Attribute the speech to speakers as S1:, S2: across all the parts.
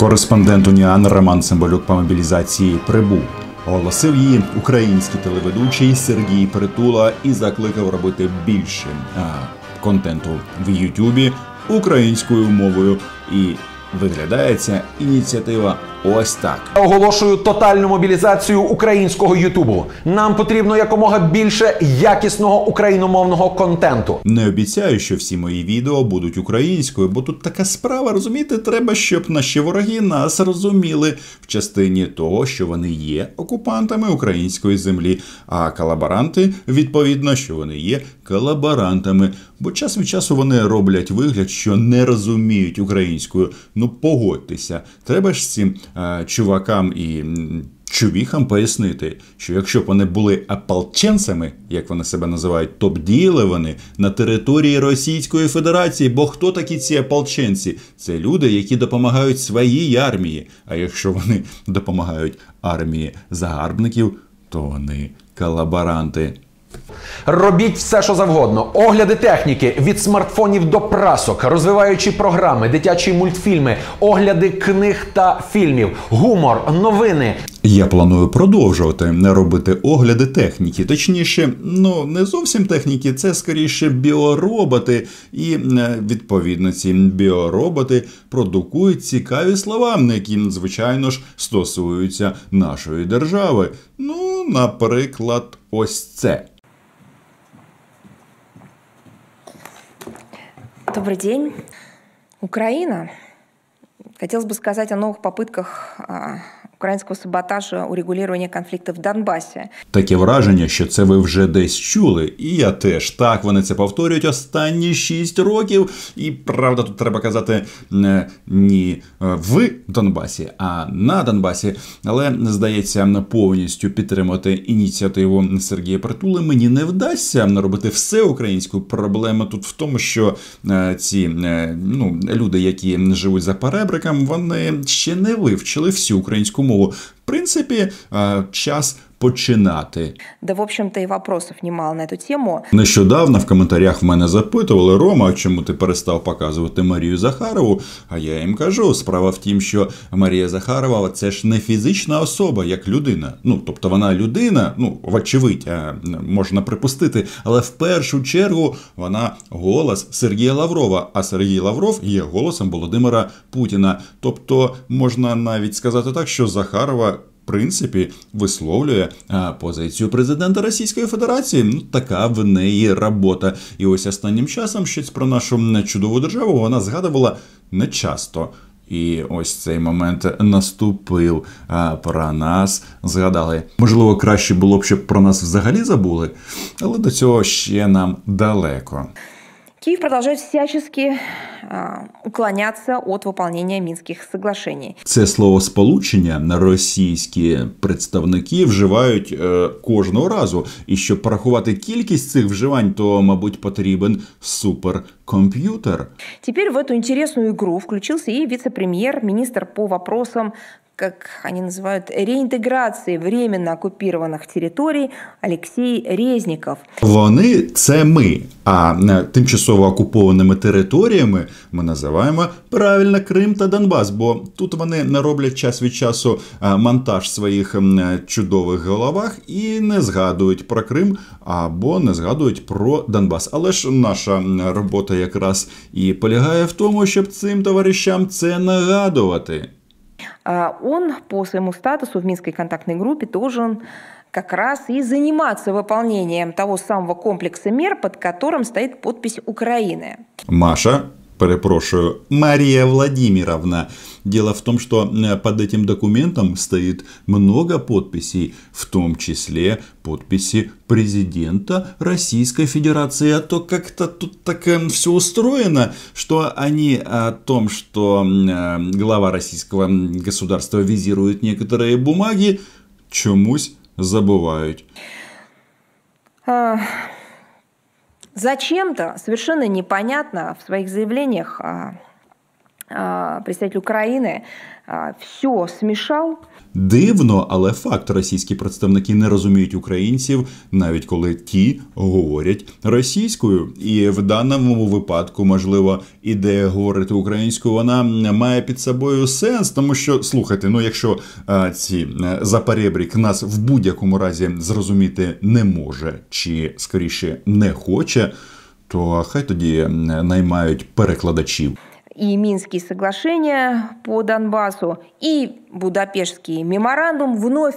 S1: Кореспондент Уніан Роман Цимбалюк по мобілізації прибув. Оголосив її український телеведучий Сергій Притула і закликав робити більше а, контенту в Ютубі українською мовою. І виглядається ініціатива Ось так оголошую тотальну мобілізацію українського Ютубу. Нам потрібно якомога більше якісного україномовного контенту. Не обіцяю, що всі мої відео будуть українською, бо тут така справа, розумієте, треба, щоб наші вороги нас розуміли в частині того, що вони є окупантами української землі, а колаборанти, відповідно, що вони є колаборантами. Бо час від часу вони роблять вигляд, що не розуміють українською. Ну погодьтеся, треба ж з цим. Е, чувакам і чувіхам пояснити, що якщо б вони були ополченцями, як вони себе називають, то б діяли вони на території Російської Федерації. Бо хто такі ці ополченці? Це люди, які допомагають своїй армії. А якщо вони допомагають армії загарбників, то вони колаборанти. Робіть все, що завгодно. Огляди техніки від смартфонів до прасок, розвиваючі програми, дитячі мультфільми, огляди книг та фільмів, гумор, новини. Я планую продовжувати не робити огляди техніки, точніше, ну не зовсім техніки, це скоріше біороботи, і е, відповідно ці біороботи продукують цікаві слова, які звичайно ж стосуються нашої держави. Ну, наприклад, ось це.
S2: Добрый день. Украина. Хотелось бы сказать о новых попытках українського саботажу урегулювання конфлікту в Донбасі.
S1: Таке враження, що це ви вже десь чули, і я теж так вони це повторюють останні шість років. І правда, тут треба казати не е, в Донбасі, а на Донбасі. Але здається, повністю підтримати ініціативу Сергія Притули мені не вдасться наробити все українську. Проблема тут в тому, що е, ці е, ну люди, які живуть за перебриком, вони ще не вивчили всю українську мову. もう принципе, час починати.
S2: Да, в общем-то, і вопросов немало на эту тему.
S1: Нещодавно в коментарях в мене запитували Рома, чому ти перестав показувати Марію Захарову. А я їм кажу: справа в тім, що Марія Захарова це ж не фізична особа, як людина. Ну тобто вона людина, ну вочевидь, е, можна припустити, але в першу чергу вона голос Сергія Лаврова. А Сергій Лавров є голосом Володимира Путіна. Тобто можна навіть сказати так, що Захарова принципі висловлює е, позицію президента Російської Федерації. Ну така в неї робота. І ось останнім часом щось про нашу чудову державу вона згадувала не часто. І ось цей момент наступив. А е, про нас згадали. Можливо, краще було б щоб про нас взагалі забули, але до цього ще нам далеко.
S2: Киев продолжает всячески а, уклоняться от виконання мінських соглашений.
S1: Це слово сполучення на російські представники вживають е, кожного разу. І щоб порахувати кількість цих вживань, то мабуть потрібен суперкомп'ютер.
S2: Тепер в цю інтересну ігру включився і віце-прем'єр, міністр по вопросам как они называют, реінтеграції временно окупованих територій Алексей Резников.
S1: Вони це ми. А е, тимчасово окупованими територіями ми називаємо правильно Крим та Донбас. Бо тут вони роблять час від часу е, монтаж своїх е, чудових головах і не згадують про Крим або не згадують про Донбас. Але ж наша робота якраз і полягає в тому, щоб цим товаришам це нагадувати.
S2: А, он по своему статусу в Минской контактной группе должен как раз и заниматься выполнением того самого комплекса мер, под которым стоит подпись Украины.
S1: Маша, перепрошую, Мария Владимировна. Дело в том, что э, под этим документом стоит много подписей, в том числе подписи президента Российской Федерации. А то как-то тут так эм, все устроено, что они о том, что э, глава российского государства визирует некоторые бумаги, чемусь забывают.
S2: А, зачем-то совершенно непонятно в своих заявлениях представитель України все смішав.
S1: Дивно, але факт російські представники не розуміють українців, навіть коли ті говорять російською, і в даному випадку, можливо, ідея говорити українською, вона має під собою сенс, тому що слухайте, ну якщо а, ці е, запаребрік нас в будь-якому разі зрозуміти не може, чи скоріше не хоче, то хай тоді е, наймають перекладачів
S2: и Минские соглашения по Донбассу, и Будапештский меморандум вновь,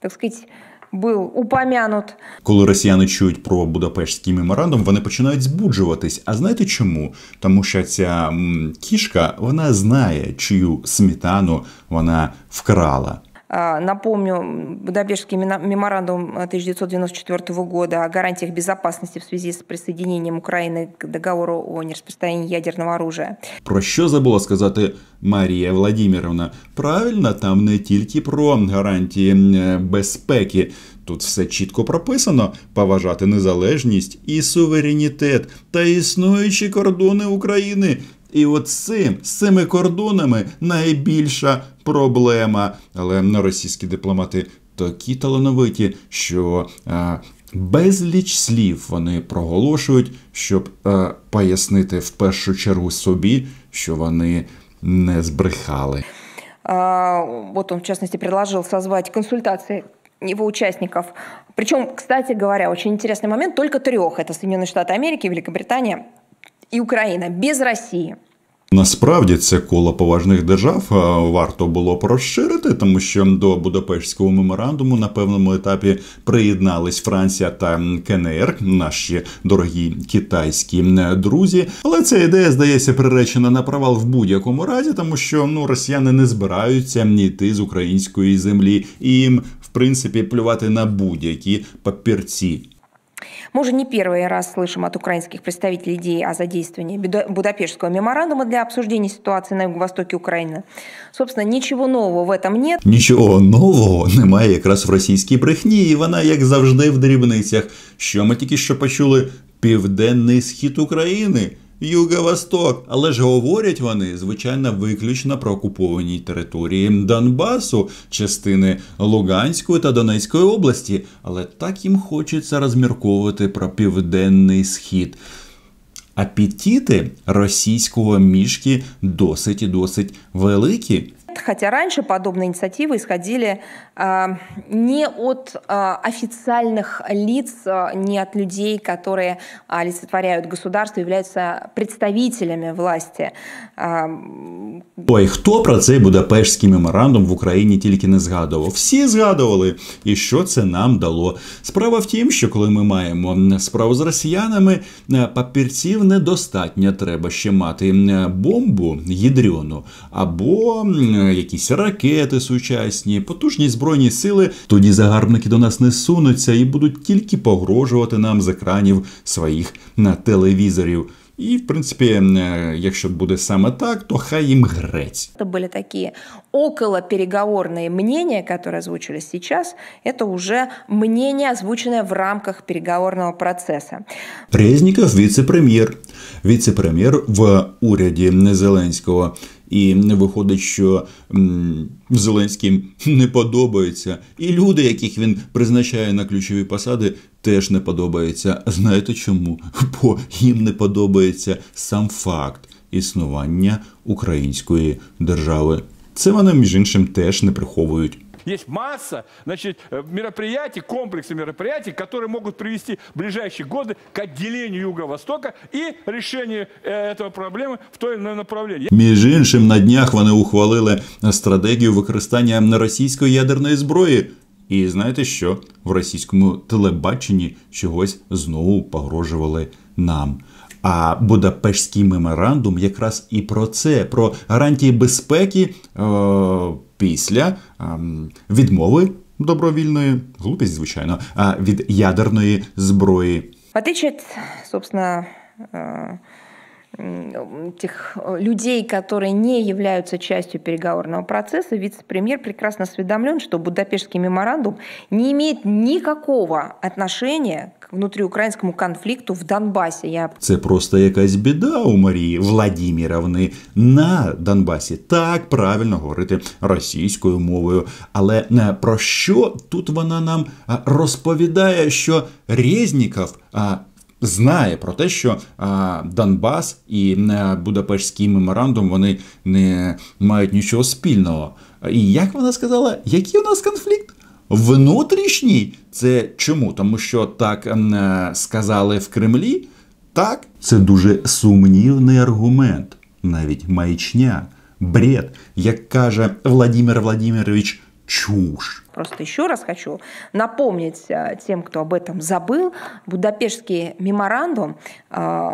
S2: так сказать, був упомянут.
S1: Коли росіяни чують про Будапештський меморандум, вони починають збуджуватись. А знаєте чому? Тому що ця кішка вона знає, чию сметану вона вкрала.
S2: Напомню, Будапештский меморандум 1994 года о гарантиях безопасности в связи с присоединением України к договору о нерозпространении ядерного оружия.
S1: Про що забула сказати Марія Владимировна? Правильно, там не тільки про гарантії безпеки. Тут все чітко прописано: поважати незалежність і суверенітет та існуючі кордони України. І от цим, з цими кордонами найбільша проблема. Але на ну, російські дипломати такі талановиті, що. А, е, Безліч слів вони проголошують, щоб е, пояснити в першу чергу собі, що вони не збрехали.
S2: А, вот он, в частности, предложил созвать консультации его участников. Причем, кстати говоря, очень интересный момент, только трех. Это Соединенные Штаты Америки, Великобритания і Україна без Росії.
S1: Насправді це коло поважних держав варто було б розширити, тому що до Будапештського меморандуму на певному етапі приєднались Франція та КНР, наші дорогі китайські е, друзі. Але ця ідея здається приречена на провал в будь-якому разі, тому що ну росіяни не збираються йти з української землі, і їм в принципі плювати на будь-які папірці.
S2: Мы уже не первый раз слышим от украинских представителей идеи о задействовании Будапештского меморандума для обсуждения ситуации на юго-востоке Украины. Собственно, ничего нового в этом нет.
S1: Нічого нового немає якраз в російській брехні, і вона, як завжди, в дрібницях. Що ми тільки що почули? Південний схід України – Юго-Восток, але ж говорять вони, звичайно, виключно про окуповані території Донбасу, частини Луганської та Донецької області. Але так їм хочеться розмірковувати про південний схід. Апетити російського мішки досить і досить великі
S2: нет, хотя раньше подобные инициативы исходили не от официальных лиц, не от людей, которые олицетворяют государство, являються представителями власти.
S1: Ой, хто про цей Будапештський меморандум в Україні тільки не згадував? Всі згадували, і що це нам дало. Справа в тім, що коли ми маємо справу з росіянами, е, папірців недостатньо. Треба ще мати бомбу гідрьону або Е, якісь ракети сучасні, потужні збройні сили, тоді загарбники до нас не сунуться і будуть тільки погрожувати нам з екранів своїх на телевізорів. І, в принципі, е, якщо буде саме так, то хай им
S2: греть. Это были такие околопереговорные мнения, которые озвучились сейчас. це уже мнення озвучене в рамках переговорного процесу.
S1: Резников віце-прем'єр віце-прем'єр в уряді Зеленського. І виходить, що Зеленським не подобається, і люди, яких він призначає на ключові посади, теж не подобаються. Знаєте чому? Бо їм не подобається сам факт існування української держави. Це вони між іншим теж не приховують. Есть масса значит, э, мероприятий, комплексы мероприятий, которые могут привести в ближайшие годы к отделению Юго-Востока и решению э, этого проблемы в той или иной направлении. Між іншим, на днях вони ухвалили стратегію використання російської ядерної зброї. І знаєте що? В російському телебаченні чогось знову погрожували нам. А Будапештський меморандум якраз і про це, про гарантії безпеки е, після е, відмови добровільної, глупість, звичайно, е, від ядерної зброї.
S2: А ти от, собственно, е, тех э, людей, которые не являются частью переговорного процесса, вице-премьер прекрасно осведомлен, что Будапештский меморандум не имеет никакого отношения к внутриукраинскому конфликту в Донбассе. Я
S1: Это просто якась біда у Марії Владимировны на Донбассе. Так правильно говорить российскую мовою. Але про що тут вона нам розповідає, що а знає про те, що Донбас і е, Будапештський меморандум вони не мають нічого спільного. І як вона сказала, який у нас конфлікт? Внутрішній це чому? Тому що так е, сказали в Кремлі. Так, це дуже сумнівний аргумент, навіть маячня, бред, як каже Владимир Владимирович, чуш
S2: просто еще раз хочу напомнить э, тем, кто об этом забыл, Будапештский меморандум э,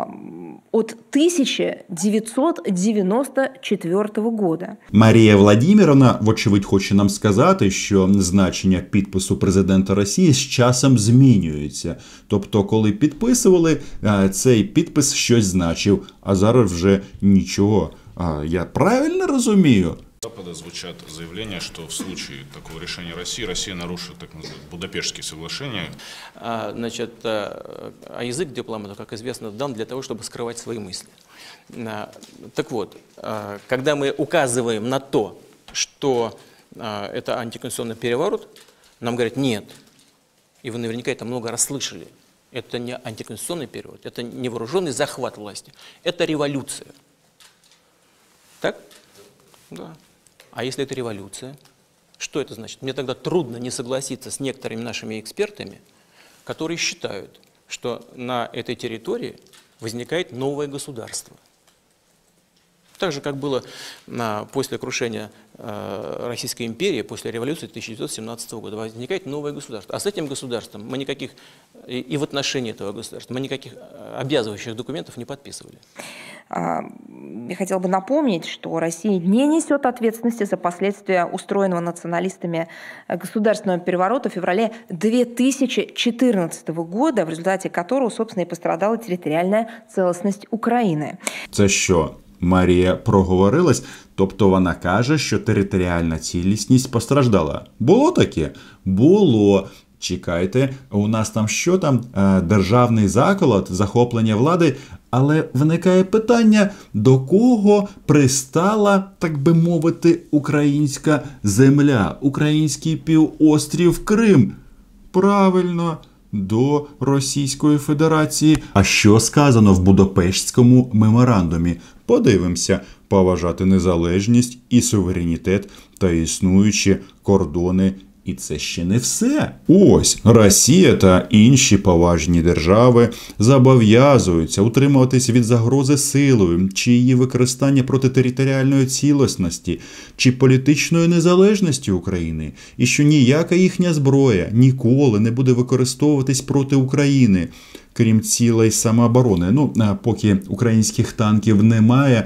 S2: от 1994 года.
S1: Марія Владимировна, вочевидь, хоче нам сказати, що значення підпису президента Росії з часом змінюється. Тобто, коли підписували, э, цей підпис щось значив, а зараз вже нічого. А я правильно розумію? Запада звучат заявления, что в случае такого решения России, Россия нарушит так называемые Будапештские соглашения. А, значит, а, а язык дипломата, как
S2: известно, дан для того, чтобы скрывать свои мысли. А, так вот, когда мы указываем на то, что это антиконституционный переворот, нам говорят «нет». И вы наверняка это много раз слышали. Это не антиконституционный переворот, это
S1: не вооруженный захват власти, это революция. Так? Да. А если это революция? Что это значит? Мне тогда трудно не согласиться с некоторыми нашими экспертами, которые считают, что на этой территории возникает новое государство – так же, как было а, после крушения а, Российской империи, после революции 1917 года, возникает
S2: новое государство. А с этим государством мы никаких, и в отношении этого государства, мы никаких а, обязывающих документов не подписывали. Я хотела бы напомнить, что Россия не несет ответственности за последствия устроенного националистами э, государственного переворота в феврале 2014 года, в результате которого, собственно, и пострадала территориальная целостность Украины.
S1: Это что? Марія проговорилась, тобто вона каже, що територіальна цілісність постраждала. Було таке? Було. Чекайте, у нас там що там? Е, державний заколот, захоплення влади. Але виникає питання, до кого пристала, так би мовити, українська земля, український півострів Крим. Правильно до Російської Федерації. А що сказано в Будапештському меморандумі? Подивимося, поважати незалежність і суверенітет та існуючі кордони і це ще не все. Ось Росія та інші поважні держави зобов'язуються утримуватись від загрози силою, чи її використання проти територіальної цілісності чи політичної незалежності України, і що ніяка їхня зброя ніколи не буде використовуватись проти України крім цілей самооборони. Ну е, поки українських танків немає е,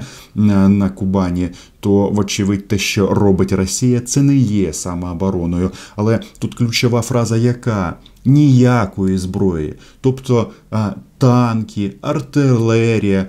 S1: на Кубані, то вочевидь те, що робить Росія, це не є самообороною. Але тут ключова фраза, яка ніякої зброї, тобто е, танки, артилерія,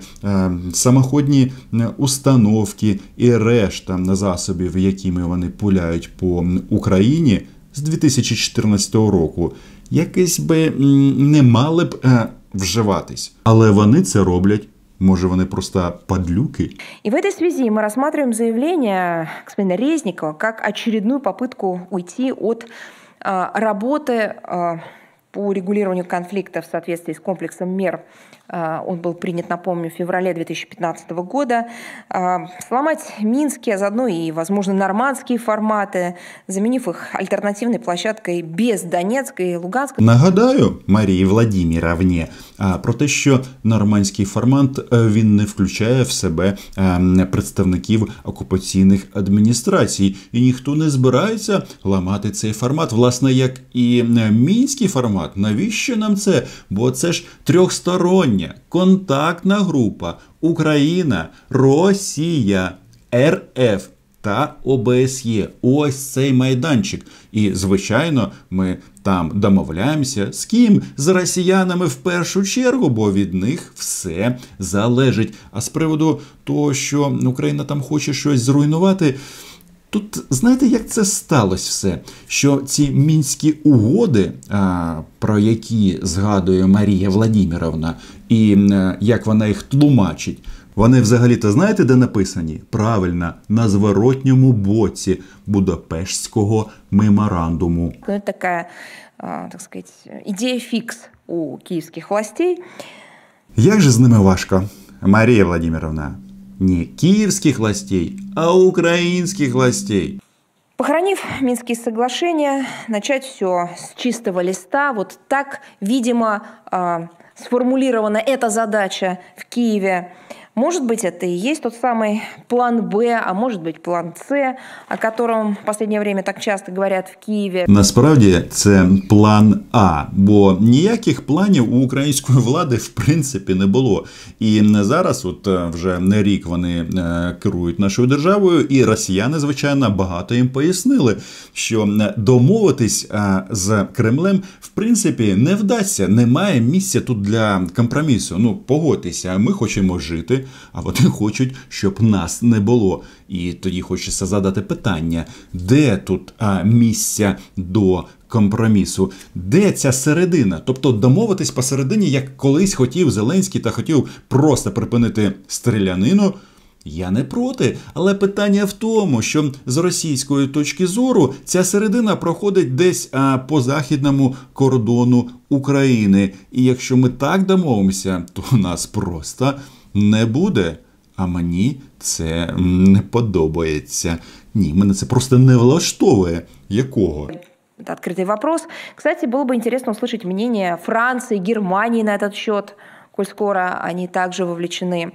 S1: самоходні установки і решта засобів, якими вони пуляють по Україні з 2014 року якось би не мали б е, вживатись. Але вони це роблять. Может, они просто подлюки?
S2: И в этой связи мы рассматриваем заявление господина Резникова как очередную попытку уйти от э, работы э, по регулированию конфликта в соответствии с комплексом мер Э, он был принят, напомню, в феврале 2015 года. Э, сломать минские, а заодно и, возможно, нормандские форматы, заменив их альтернативной площадкою без Донецька і Луганська.
S1: Нагадаю, Марії Владіміровні, э, про те, що нормандський формат він не включає в себе представників окупаційних адміністрацій, і ніхто не збирається ламати цей формат, власне, як і мінський формат. Навіщо нам це? Бо це ж трьохсторонній. Рішення Контактна група Україна, Росія, РФ та ОБСЄ. Ось цей майданчик. І, звичайно, ми там домовляємося з ким з росіянами в першу чергу, бо від них все залежить. А з приводу того, що Україна там хоче щось зруйнувати. Тут знаєте, як це сталося все? Що ці мінські угоди, про які згадує Марія Владіміровна, і е, як вона їх тлумачить, вони взагалі-то знаєте, де написані? Правильно, на зворотньому боці Будапештського меморандуму.
S2: така так сказати, ідея фікс у київських властей.
S1: Як же з ними важко, Марія Владимировна? не киевских властей, а украинских властей.
S2: Похоронив Минские соглашения, начать все с чистого листа. Вот так, видимо, а, сформулирована эта задача в Киеве Может быть, это и есть тот самый план Б, а может быть, план С, о котором в останнє время так часто говорять в Києві.
S1: Насправді це план А, бо ніяких планів у української влади в принципі не було. І зараз, от е, вже не рік вони е, керують нашою державою, і росіяни, звичайно, багато їм пояснили, що е, домовитись з Кремлем в принципі не вдасться. Немає місця тут для компромісу. Ну погодьтеся, ми хочемо жити а вони хочуть, щоб нас не було. І тоді хочеться задати питання, де тут а, місця до компромісу, де ця середина? Тобто домовитись посередині, як колись хотів Зеленський та хотів просто припинити стрілянину. Я не проти, але питання в тому, що з російської точки зору ця середина проходить десь а, по західному кордону України. І якщо ми так домовимося, то нас просто не буде. А мені це не подобається. Ні, мене це просто не влаштовує якого.
S2: Это открытый вопрос. Кстати, было бы интересно услышать мнение Франции, Германии на этот счет, коль скоро они также вовлечены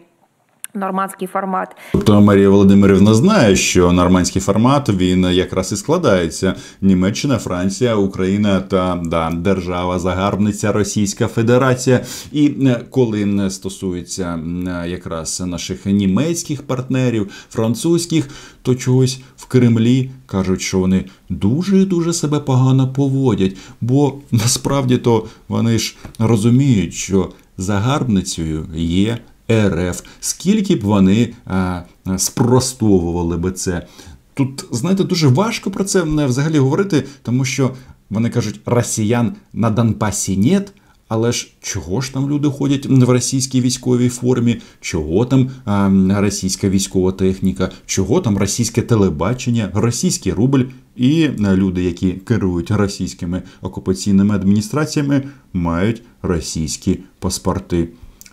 S2: нормандський формат.
S1: Тобто Марія Володимирівна знає, що нормандський формат він якраз і складається: Німеччина, Франція, Україна та да, держава-загарбниця Російська Федерація. І е, коли не стосується якраз наших німецьких партнерів, французьких, то чогось в Кремлі кажуть, що вони дуже дуже себе погано поводять, бо насправді то вони ж розуміють, що загарбницею є РФ, скільки б вони а, е, спростовували би це. Тут, знаєте, дуже важко про це не взагалі говорити, тому що вони кажуть, росіян на Донбасі нет. Але ж чого ж там люди ходять в російській військовій формі? Чого там а, ем, російська військова техніка, чого там російське телебачення, російський рубль і е, люди, які керують російськими окупаційними адміністраціями, мають російські паспорти.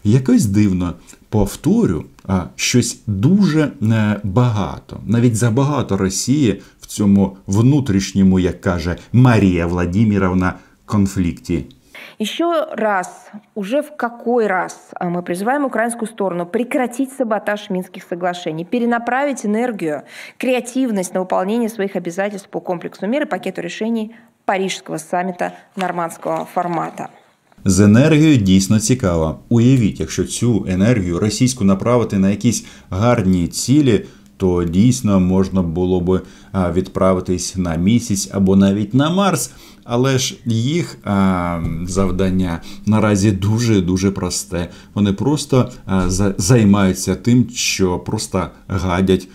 S1: Якось дивно повторю, а щось дуже е, багато. Навіть забагато Росії в цьому внутрішньому, як каже Марія Владимировна,
S2: конфликте. Еще раз, уже в какой раз мы призываем украинскую сторону прекратить саботаж Минских соглашений, перенаправить энергию, креативность на выполнение своих обязательств по комплексу мер и пакету решений Парижского саммита нормандского формата.
S1: З енергією дійсно цікаво. Уявіть, якщо цю енергію російську направити на якісь гарні цілі, то дійсно можна було би відправитись на місяць або навіть на Марс. Але ж їх а, завдання наразі дуже дуже просте. Вони просто а, за, займаються тим, що просто гадять.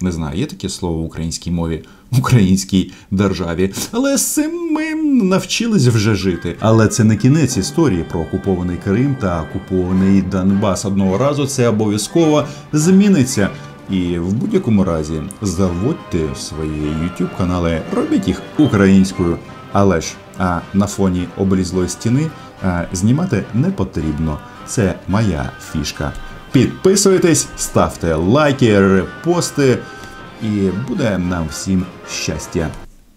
S1: Не знаю, є таке слово в українській мові, в українській державі. Але з цим ми навчились вже жити. Але це не кінець історії про окупований Крим та окупований Донбас. Одного разу це обов'язково зміниться. І в будь-якому разі заводьте свої youtube канали, робіть їх українською. Але ж а на фоні облізлої стіни а, знімати не потрібно. Це моя фішка. Підписуйтесь, ставте лайки, репости, і буде нам всім щастя.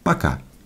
S1: Пока!